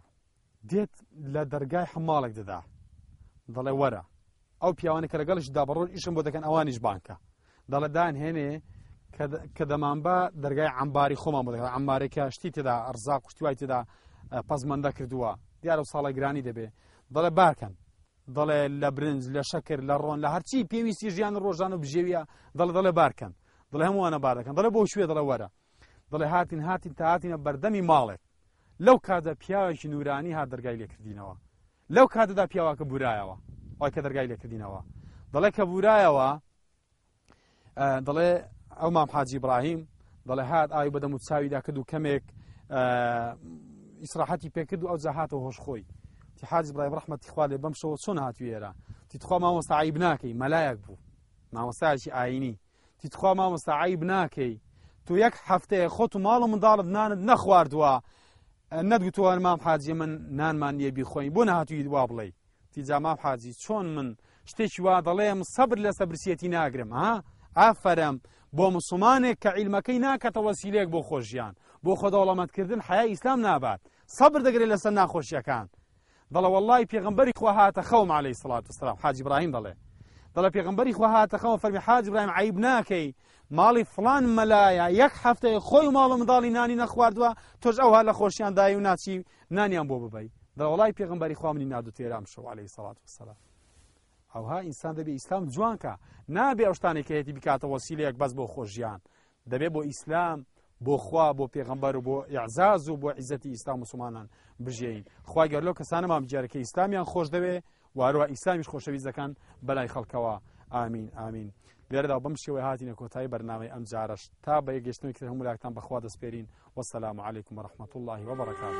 دێت لە دەرگای حماڵێک دەدا دەڵێ وەرە ئەو پیاوانە کە لەگەڵش دابڕۆژ ئیشم بۆ دەکەن ئەوانیش بانکە دەڵە دان هێنێ کە دەمان بە دەرگای عمباری خۆمان بۆ دەکەن ئەمارێکە شتی تێدا ئەرزا قوشتیوای تێدا پەزمەندە کردووە دیارە ساڵە گرانی دەبێ دەڵێ بارکەن دەڵێ لە برنج لە شەکر لە ڕۆن لە هەرچی پێویستی ژیان ڕۆژان و بژێویە دەڵ دەڵێ بارکەن دڵێ هەمووانە باردەکەن دەڵێ بۆ شوێ دەڵە وەرە دڵێ هاتین هاتین تا هاتینە بەردەمی ماڵێک لەو کاتە پیاوێکی نورانی ها دەرگای لێکردینەوە لەو کاتەدا پیاواکە بورایەوە ئەوی کە دەرگای لێکردینەوە دەڵێ کە بورایەوە دەڵێ ئەو مام حاجی براهیم دەڵێ هات ئاوی بەدەم و چاویدا کرد و کەمێک ئیسراحەتی پێکرد و ئەو جەهاتەوە هۆشخۆی تی حاج برای ڕحمەتی خوا لێ بەم شەوە چۆن هاتوێرە تیتخوا مامۆستا عیب ناکەی مەلایەک بوو مامۆستایکی ئاینی تیتخوا مامۆستا عیب ناکەی تو یەک هەفتەیە خۆت و ماڵ و منداڵت نانت نەخواردووە نەتگوتوان مام حاجی من نانمان یەبی خۆی بۆ نهاتووی دوا بڵێ تیجا مام حاجی چۆن من شتێکی وا دەڵێم سەبر لە سەبرسیەتی ناگرم ها ئافەرم بۆ مسلمانێک کە عیلمەکەی ناکەتەوە سیلێک بۆ خۆشیان بۆ خۆدەوڵەمەتکردن حیا ئیسلام نابات سەبر دەگرێت لەسەر ناخۆشیەکان بەڵە وڵی پێغمبەری خواهاتە خەوم عليهەی سڵات وسلام حاجی براهیم دەڵێ دەڵە پێغمبەری خوا هاتەخەوە فەرمی حاج برایم عیب ناکەی ماڵی فلان مەلایە یەک هەفتەیە خۆی و ماڵە منداڵی نانی نەخواردووە تۆش ئەوها لە خۆشیان دای و ناچی نانیان بۆ ببی دەوڵای پێغمبەری خوا منی نادو تێرام شو عليه سڵات وسلام ئەوها ئینسان دەبێ ئیسلام جوانکە نابێ ئەوشتانێکەتی بکاتەوە سیلەیەک بەس بۆ خۆشیان دەبێ بۆ ئیسلام بۆ خوا بۆ پێغمبەر و بۆ یعزاز و بۆ عیزەتی ئیسلام مسلمانان بژێین خوا گەر لەو کەسانە مام جارەکە ئیسلامیان خۆش دەوێ واروە ئیسلامیش خۆشەویستەکان بەلای خەڵکەوە ئامین ئامین لێردا بەم شێوەی هاتیینە کۆتایی بەرنامەی ئەم جارش تا بە یەگەشتنی کرد هەمولاکتان بەخوا دەسپێرین وەسەلام عیکم ڕحمەت اللهی وەبڕەکان.